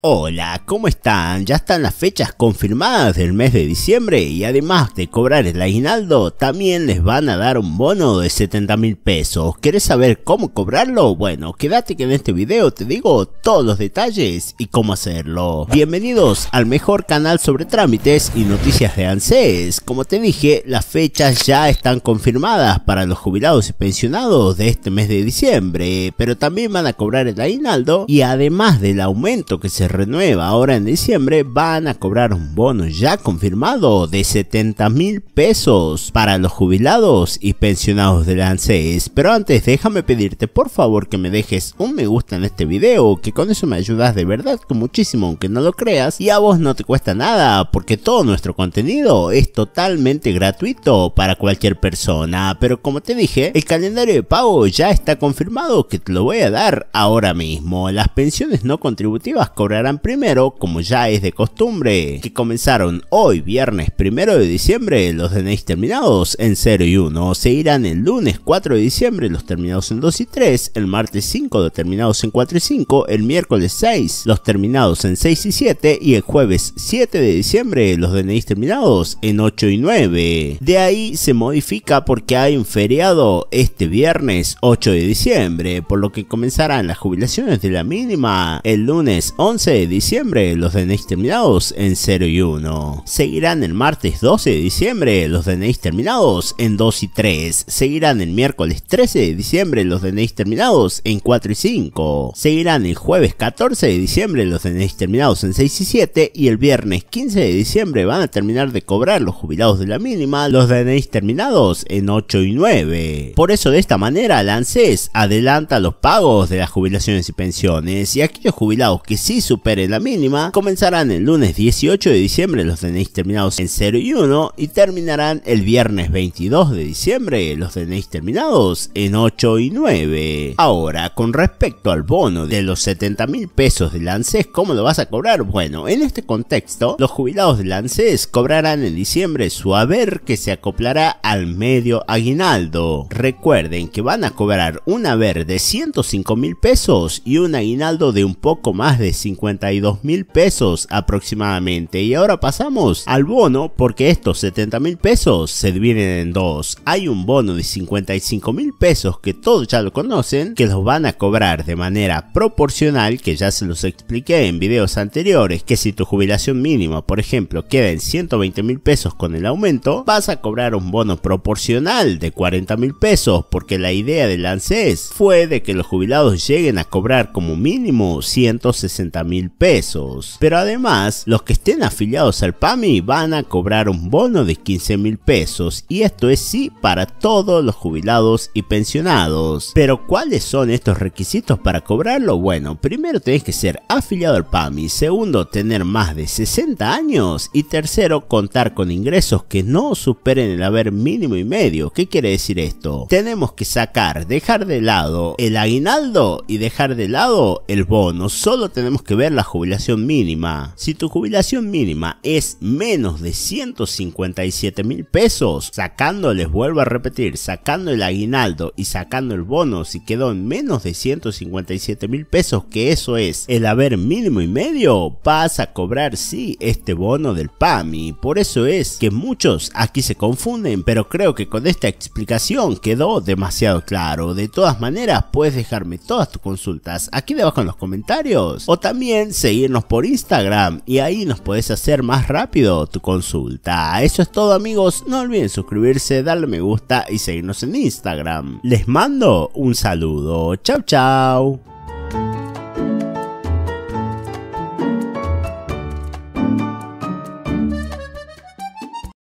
Hola, ¿cómo están? Ya están las fechas confirmadas del mes de diciembre y además de cobrar el aguinaldo, también les van a dar un bono de 70 mil pesos. ¿Quieres saber cómo cobrarlo? Bueno, quédate que en este video te digo todos los detalles y cómo hacerlo. Bienvenidos al mejor canal sobre trámites y noticias de ANSES. Como te dije, las fechas ya están confirmadas para los jubilados y pensionados de este mes de diciembre, pero también van a cobrar el aguinaldo y además del aumento que se renueva ahora en diciembre van a cobrar un bono ya confirmado de 70 mil pesos para los jubilados y pensionados del ANSES. Pero antes déjame pedirte por favor que me dejes un me gusta en este video, que con eso me ayudas de verdad con muchísimo aunque no lo creas y a vos no te cuesta nada porque todo nuestro contenido es totalmente gratuito para cualquier persona. Pero como te dije, el calendario de pago ya está confirmado que te lo voy a dar ahora mismo. Las pensiones no contributivas cobran primero, como ya es de costumbre, que comenzaron hoy viernes 1 de diciembre los DNIs terminados en 0 y 1, se irán el lunes 4 de diciembre los terminados en 2 y 3, el martes 5 los terminados en 4 y 5, el miércoles 6 los terminados en 6 y 7 y el jueves 7 de diciembre los DNIs terminados en 8 y 9. De ahí se modifica porque hay un feriado este viernes 8 de diciembre, por lo que comenzarán las jubilaciones de la mínima el lunes 11 de diciembre los DNIs terminados en 0 y 1. Seguirán el martes 12 de diciembre los DNIs terminados en 2 y 3. Seguirán el miércoles 13 de diciembre los DNIs terminados en 4 y 5. Seguirán el jueves 14 de diciembre los DNIs terminados en 6 y 7. Y el viernes 15 de diciembre van a terminar de cobrar los jubilados de la mínima los DNIs terminados en 8 y 9. Por eso de esta manera la adelanta los pagos de las jubilaciones y pensiones y aquellos jubilados que sí su supere la mínima, comenzarán el lunes 18 de diciembre los DNIs terminados en 0 y 1 y terminarán el viernes 22 de diciembre los DNIs terminados en 8 y 9. Ahora, con respecto al bono de los 70 mil pesos de ANSES, ¿cómo lo vas a cobrar? Bueno, en este contexto, los jubilados de ANSES cobrarán en diciembre su haber que se acoplará al medio aguinaldo. Recuerden que van a cobrar un haber de 105 mil pesos y un aguinaldo de un poco más de 50 52 mil pesos aproximadamente. Y ahora pasamos al bono porque estos 70 mil pesos se dividen en dos. Hay un bono de 55 mil pesos que todos ya lo conocen, que los van a cobrar de manera proporcional, que ya se los expliqué en videos anteriores, que si tu jubilación mínima, por ejemplo, queda en 120 mil pesos con el aumento, vas a cobrar un bono proporcional de 40 mil pesos, porque la idea del ANSES fue de que los jubilados lleguen a cobrar como mínimo 160 mil pesos. Pero además, los que estén afiliados al PAMI van a cobrar un bono de 15 mil pesos y esto es sí para todos los jubilados y pensionados. Pero ¿cuáles son estos requisitos para cobrarlo? Bueno, primero tenés que ser afiliado al PAMI, segundo tener más de 60 años y tercero contar con ingresos que no superen el haber mínimo y medio. ¿Qué quiere decir esto? Tenemos que sacar, dejar de lado el aguinaldo y dejar de lado el bono. Solo tenemos que ver la jubilación mínima. Si tu jubilación mínima es menos de 157 mil pesos, sacando, les vuelvo a repetir, sacando el aguinaldo y sacando el bono, si quedó en menos de 157 mil pesos, que eso es el haber mínimo y medio, vas a cobrar si, este bono del PAMI. Por eso es que muchos aquí se confunden, pero creo que con esta explicación quedó demasiado claro. De todas maneras, puedes dejarme todas tus consultas aquí debajo en los comentarios o también seguirnos por Instagram y ahí nos puedes hacer más rápido tu consulta. Eso es todo amigos, no olviden suscribirse, darle me gusta y seguirnos en Instagram. Les mando un saludo, chao chao.